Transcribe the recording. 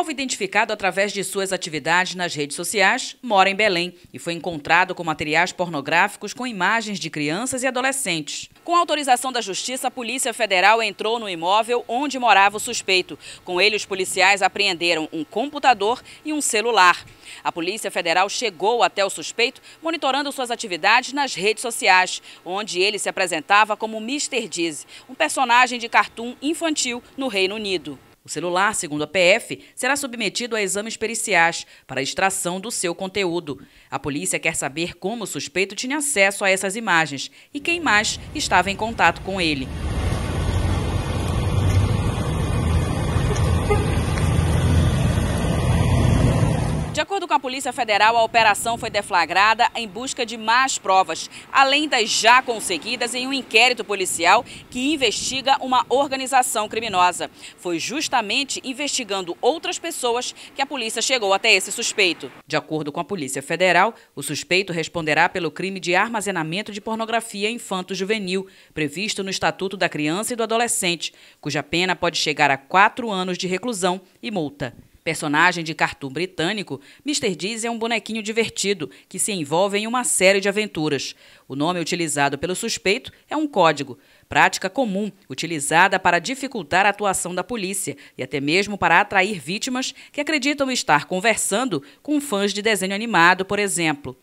alvo identificado através de suas atividades nas redes sociais mora em Belém e foi encontrado com materiais pornográficos com imagens de crianças e adolescentes. Com autorização da Justiça, a Polícia Federal entrou no imóvel onde morava o suspeito. Com ele, os policiais apreenderam um computador e um celular. A Polícia Federal chegou até o suspeito monitorando suas atividades nas redes sociais, onde ele se apresentava como Mr. Dizzy, um personagem de cartoon infantil no Reino Unido. O celular, segundo a PF, será submetido a exames periciais para extração do seu conteúdo. A polícia quer saber como o suspeito tinha acesso a essas imagens e quem mais estava em contato com ele. com a Polícia Federal, a operação foi deflagrada em busca de mais provas, além das já conseguidas em um inquérito policial que investiga uma organização criminosa. Foi justamente investigando outras pessoas que a polícia chegou até esse suspeito. De acordo com a Polícia Federal, o suspeito responderá pelo crime de armazenamento de pornografia infanto-juvenil, previsto no Estatuto da Criança e do Adolescente, cuja pena pode chegar a quatro anos de reclusão e multa. Personagem de cartoon britânico, Mr. Deez é um bonequinho divertido que se envolve em uma série de aventuras. O nome utilizado pelo suspeito é um código, prática comum utilizada para dificultar a atuação da polícia e até mesmo para atrair vítimas que acreditam estar conversando com fãs de desenho animado, por exemplo.